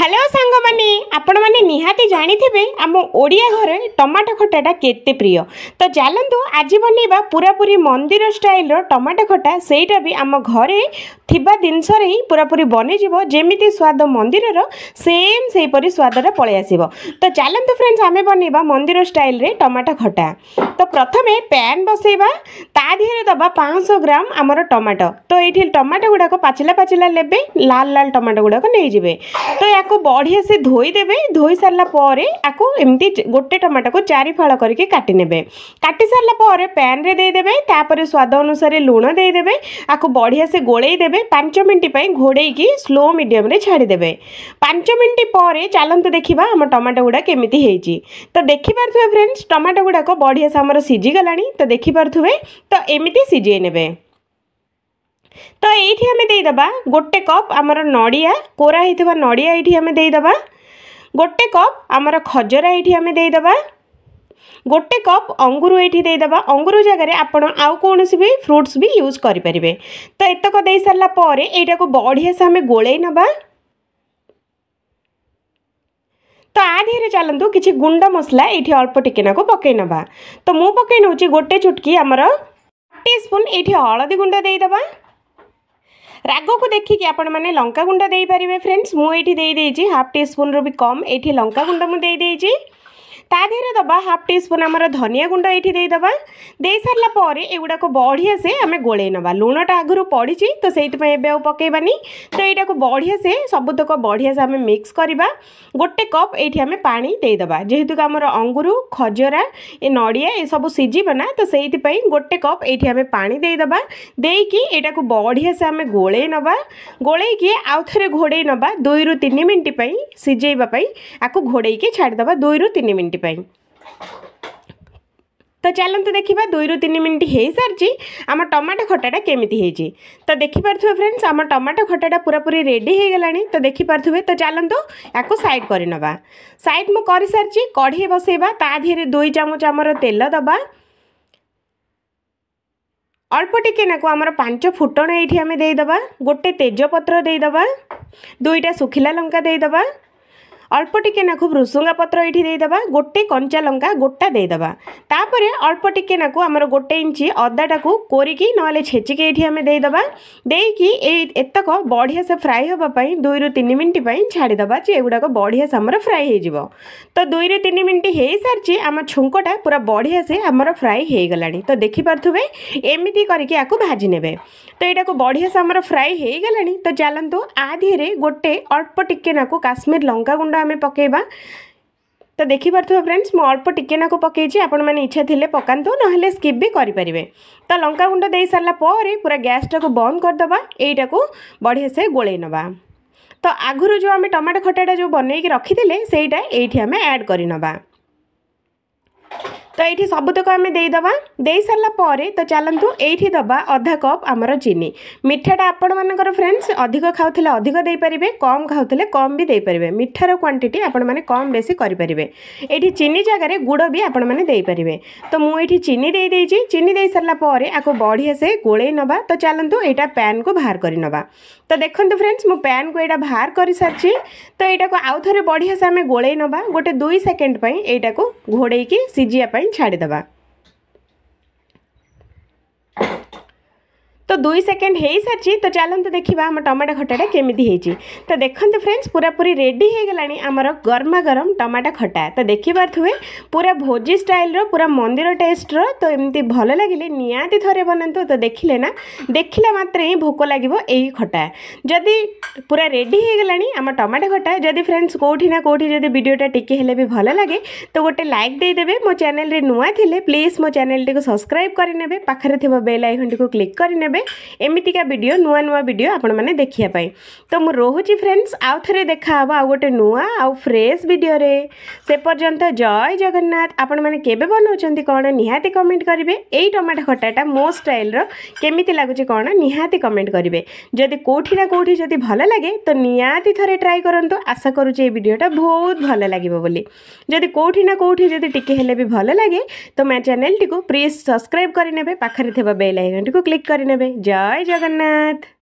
hello সাংবানে আপনার নিহতি জাঁথিবে আমড়িয়া ঘরে tomato খটাটা কেতে প্রিয় তো চালু আজ বনাইবা পুরাপুরি মন্দির স্টাইলর টমাটো খটা সেইটা বি আম ঘরে থিবা জিনিসরে হি পুরাপুরি বনিযোগ যেমিতি স্বাদ মন্দিরর সেম সেইপরি স্বাদটা পলাই আসব তো চালু ফ্রেন্ডস আমি বনাইবা মন্দির স্টাইলরে টমাটো খটা তো প্রথমে প্যান বসাইবা তা দেহে দেবা পাঁচশো গ্রাম আমার টমাটো তো এইটি টমাটো গুড়া পাচিলা পাচিলা নেবে লাল লাল টমাটো গুড়া নিয়ে যাবে তো ତାକୁ ବଢ଼ିଆ ସେ ଧୋଇଦେବେ ଧୋଇ ସାରିଲା ପରେ ଆକୁ ଏମିତି ଗୋଟେ ଟମାଟୋକୁ ଚାରି ଫାଳ କରିକି କାଟି ନେବେ କାଟି ସାରିଲା ପରେ ପ୍ୟାନ୍ରେ ଦେଇଦେବେ ତାପରେ ସ୍ୱାଦ ଅନୁସାରେ ଲୁଣ ଦେଇଦେବେ ଆକୁ ବଢ଼ିଆ ସେ ଗୋଳେଇ ଦେବେ ପାଞ୍ଚ ମିନିଟ୍ ପାଇଁ ଘୋଡ଼େଇକି ସ୍ଲୋ ମିଡ଼ିୟମ୍ରେ ଛାଡ଼ିଦେବେ ପାଞ୍ଚ ମିନିଟ୍ ପରେ ଚାଲନ୍ତୁ ଦେଖିବା ଆମ ଟମାଟୋ ଗୁଡ଼ା କେମିତି ହେଇଛି ତ ଦେଖିପାରୁଥିବେ ଫ୍ରେଣ୍ଡସ୍ ଟମାଟୋ ଗୁଡ଼ାକ ବଢ଼ିଆ ସେ ଆମର ସିଝିଗଲାଣି ତ ଦେଖିପାରୁଥିବେ ତ ଏମିତି ସିଝେଇ ନେବେ ତ ଏଇଠି ଆମେ ଦେଇଦେବା ଗୋଟେ କପ୍ ଆମର ନଡ଼ିଆ କୋରା ହେଇଥିବା ନଡ଼ିଆ ଏଇଠି ଆମେ ଦେଇଦେବା ଗୋଟେ କପ୍ ଆମର ଖଜରା ଏଇଠି ଆମେ ଦେଇଦେବା ଗୋଟେ କପ୍ ଅଙ୍ଗୁର ଏଇଠି ଦେଇଦେବା ଅଙ୍ଗୁର ଜାଗାରେ ଆପଣ ଆଉ କୌଣସି ବି ଫ୍ରୁଟ୍ସ ବି ୟୁଜ୍ କରିପାରିବେ ତ ଏତକ ଦେଇସାରିଲା ପରେ ଏଇଟାକୁ ବଢ଼ିଆସେ ଆମେ ଗୋଳେଇ ନେବା ତ ଆ ଦେହରେ ଚାଲନ୍ତୁ କିଛି ଗୁଣ୍ଡ ମସଲା ଏଇଠି ଅଳ୍ପ ଟିକେନାକୁ ପକେଇ ନେବା ତ ମୁଁ ପକେଇ ନେଉଛି ଗୋଟେ ଚୁଟକି ଆମର ଟି ସ୍ପୁନ୍ ଏଇଠି ହଳଦୀ ଗୁଣ୍ଡ ଦେଇଦେବା ରାଗକୁ ଦେଖିକି ଆପଣମାନେ ଲଙ୍କାଗୁଣ୍ଡ ଦେଇପାରିବେ ଫ୍ରେଣ୍ଡସ୍ ମୁଁ ଏଇଠି ଦେଇଦେଇଛି ହାଫ୍ ଟି ସ୍ପୁନ୍ରୁ ବି କମ୍ ଏଇଠି ଲଙ୍କାଗୁଣ୍ଡ ମୁଁ ଦେଇଦେଇଛି ତା ଦେହରେ ଦେବା ହାଫ୍ ଟି ସ୍ପୁନ୍ ଆମର ଧନିଆ ଗୁଣ୍ଡ ଏଇଠି ଦେଇଦେବା ଦେଇସାରିଲା ପରେ ଏଗୁଡ଼ାକୁ ବଢ଼ିଆସେ ଆମେ ଗୋଳେଇ ନେବା ଲୁଣଟା ଆଗରୁ ପଡ଼ିଛି ତ ସେଇଥିପାଇଁ ଏବେ ଆଉ ପକାଇବାନି ତ ଏଇଟାକୁ ବଢ଼ିଆସେ ସବୁତକ ବଢ଼ିଆସେ ଆମେ ମିକ୍ସ କରିବା ଗୋଟେ କପ୍ ଏଇଠି ଆମେ ପାଣି ଦେଇଦେବା ଯେହେତୁ ଆମର ଅଙ୍ଗୁରୁ ଖଜରା ଏ ନଡ଼ିଆ ଏସବୁ ସିଝିବ ନା ତ ସେଇଥିପାଇଁ ଗୋଟେ କପ୍ ଏଇଠି ଆମେ ପାଣି ଦେଇଦେବା ଦେଇକି ଏଇଟାକୁ ବଢ଼ିଆସେ ଆମେ ଗୋଳେଇ ନେବା ଗୋଳେଇକି ଆଉ ଥରେ ଘୋଡ଼େଇ ନେବା ଦୁଇରୁ ତିନି ମିନିଟ୍ ପାଇଁ ସିଝେଇବା ପାଇଁ ଆକୁ ଘୋଡ଼େଇକି ଛାଡ଼ିଦେବା ଦୁଇରୁ ତିନି ମିନିଟ୍ ସେଥିପାଇଁ ତ ଚାଲନ୍ତୁ ଦେଖିବା ଦୁଇରୁ ତିନି ମିନିଟ୍ ହୋଇସାରିଛି ଆମ ଟମାଟୋ ଖଟାଟା କେମିତି ହେଇଛି ତ ଦେଖିପାରୁଥିବେ ଫ୍ରେଣ୍ଡସ୍ ଆମ ଟମାଟୋ ଖଟାଟା ପୁରାପୁରି ରେଡ଼ି ହୋଇଗଲାଣି ତ ଦେଖିପାରୁଥିବେ ତ ଚାଲନ୍ତୁ ୟାକୁ ସାଇଡ଼୍ କରିନେବା ସାଇଡ଼୍ ମୁଁ କରିସାରିଛି କଢ଼େଇ ବସାଇବା ତା ଦେହରେ ଦୁଇ ଚାମଚ ଆମର ତେଲ ଦେବା ଅଳ୍ପ ଟିକେ ନାକୁ ଆମର ପାଞ୍ଚ ଫୁଟଣ ଏଇଠି ଆମେ ଦେଇଦେବା ଗୋଟେ ତେଜପତ୍ର ଦେଇଦେବା ଦୁଇଟା ଶୁଖିଲା ଲଙ୍କା ଦେଇଦେବା अल्प टिकेना खूब भृसुंगा पत्र ये देदे गोटे कंचा लंका गोटा देदे तापर अल्प टिकेना को आम गोटे इंच अदाटा को कोरिक ना छेचिके ये देदे देक बढ़िया से फ्राई हाँपाई दुई रू तीन मिनट छाड़ीदे एगुड़ाक बढ़िया से आम फ्राई हो तो दुई रू तीन मिनट हो सारी आम छुंकटा पूरा बढ़िया से आम फ्राई होगला तो देखिपे एमती करके भाजने तो यू बढ़िया से आम फ्राई तो चलतु आधी गोटे अल्प टिकेना को काश्मीर लंका गुंड ଲୁଣଟା ଆମେ ପକାଇବା ତ ଦେଖିପାରୁଥିବେ ଫ୍ରେଣ୍ଡସ୍ ମୁଁ ଅଳ୍ପ ଟିକେ ନାକୁ ପକାଇଛି ଆପଣମାନେ ଇଚ୍ଛା ଥିଲେ ପକାନ୍ତୁ ନହେଲେ ସ୍କିପ୍ ବି କରିପାରିବେ ତ ଲଙ୍କାଗୁଣ୍ଡ ଦେଇସାରିଲା ପରେ ପୁରା ଗ୍ୟାସ୍ଟାକୁ ବନ୍ଦ କରିଦେବା ଏଇଟାକୁ ବଢ଼ିଆସେ ଗୋଳେଇ ନେବା ତ ଆଗରୁ ଯେଉଁ ଆମେ ଟମାଟୋ ଖଟାଟା ଯେଉଁ ବନେଇକି ରଖିଥିଲେ ସେଇଟା ଏଇଠି ଆମେ ଆଡ଼୍ କରିନେବା ତ ଏଇଠି ସବୁତକ ଆମେ ଦେଇଦେବା ଦେଇସାରିଲା ପରେ ତ ଚାଲନ୍ତୁ ଏଇଠି ଦେବା ଅଧା କପ୍ ଆମର ଚିନି ମିଠାଟା ଆପଣମାନଙ୍କର ଫ୍ରେଣ୍ଡସ୍ ଅଧିକ ଖାଉଥିଲେ ଅଧିକ ଦେଇପାରିବେ କମ୍ ଖାଉଥିଲେ କମ୍ ବି ଦେଇପାରିବେ ମିଠାର କ୍ୱାଣ୍ଟିଟି ଆପଣମାନେ କମ୍ ବେଶୀ କରିପାରିବେ ଏଇଠି ଚିନି ଜାଗାରେ ଗୁଡ଼ ବି ଆପଣମାନେ ଦେଇପାରିବେ ତ ମୁଁ ଏଇଠି ଚିନି ଦେଇଦେଇଛି ଚିନି ଦେଇସାରିଲା ପରେ ଆକୁ ବଢ଼ିଆ ସେ ଗୋଳେଇ ନେବା ତ ଚାଲନ୍ତୁ ଏଇଟା ପ୍ୟାନ୍କୁ ବାହାର କରିନେବା ତ ଦେଖନ୍ତୁ ଫ୍ରେଣ୍ଡସ୍ ମୁଁ ପ୍ୟାନ୍କୁ ଏଇଟା ବାହାର କରିସାରିଛି ତ ଏଇଟାକୁ ଆଉ ଥରେ ବଢ଼ିଆ ସେ ଆମେ ଗୋଳେଇ ନେବା ଗୋଟେ ଦୁଇ ସେକେଣ୍ଡ ପାଇଁ ଏଇଟାକୁ ଘୋଡ଼େଇକି ସିଝିବା ପାଇଁ কমেন্ট ছেড়ে দেবা তো দুই সেকেন্ড হয়েসারিছি তো চালু দেখা আমার টমাটো খটাটা কেমিটি হয়েছি তো দেখুন ফ্রেন্ডস পুরাপুরি রেডি হয়ে গলা আমার গরমা গরম টমাটো খটা তো দেখিপারে পুরা ভোজি স্টাইলর পুরা মন্দির টেস্টর তো এমনি ভালো লাগলে নিহতি থরে বনাতু তো দেখলে না দেখিলা মাত্রে হি ভোক লাগিব এই খটা যদি পুরা রেডি হয়ে গলা আমার টমাটো খটা যদি ফ্রেন্ডস কোটি না কোটি যদি ভিডিওটা টিকি হলে বি ভালো লাগে তো গোটে লাইক দিয়ে মো চ্যানেল নূয়া থিলে প্লিজ মো চ্যানেলটি সবসক্রাইব করে নেবে পাখে থাকা বেল আইকনটি ক্লিক করে নেবে ଏମିତିକା ଭିଡ଼ିଓ ନୂଆ ନୂଆ ଭିଡ଼ିଓ ଆପଣମାନେ ଦେଖିବା ପାଇଁ ତ ମୁଁ ରହୁଛି ଫ୍ରେଣ୍ଡସ୍ ଆଉ ଥରେ ଦେଖାହେବ ଆଉ ଗୋଟେ ନୂଆ ଆଉ ଫ୍ରେଶ୍ ଭିଡ଼ିଓରେ ସେ ପର୍ଯ୍ୟନ୍ତ ଜୟ ଜଗନ୍ନାଥ ଆପଣମାନେ କେବେ ବନାଉଛନ୍ତି କ'ଣ ନିହାତି କମେଣ୍ଟ କରିବେ ଏଇ ଟମାଟୋ ଖଟାଟା ମୋ ଷ୍ଟାଇଲ୍ର କେମିତି ଲାଗୁଛି କ'ଣ ନିହାତି କମେଣ୍ଟ କରିବେ ଯଦି କେଉଁଠି ନା କେଉଁଠି ଯଦି ଭଲ ଲାଗେ ତ ନିହାତି ଥରେ ଟ୍ରାଏ କରନ୍ତୁ ଆଶା କରୁଛି ଏଇ ଭିଡ଼ିଓଟା ବହୁତ ଭଲ ଲାଗିବ ବୋଲି ଯଦି କେଉଁଠି ନା କେଉଁଠି ଯଦି ଟିକେ ହେଲେ ବି ଭଲ ଲାଗେ ତ ମୋ ଚ୍ୟାନେଲ୍ଟିକୁ ପ୍ଲିଜ୍ ସବସ୍କ୍ରାଇବ୍ କରିନେବେ ପାଖରେ ଥିବା ବେଲ୍ ଆଇକନ୍ଟିକୁ କ୍ଲିକ୍ କରିନେବେ जय जगन्नाथ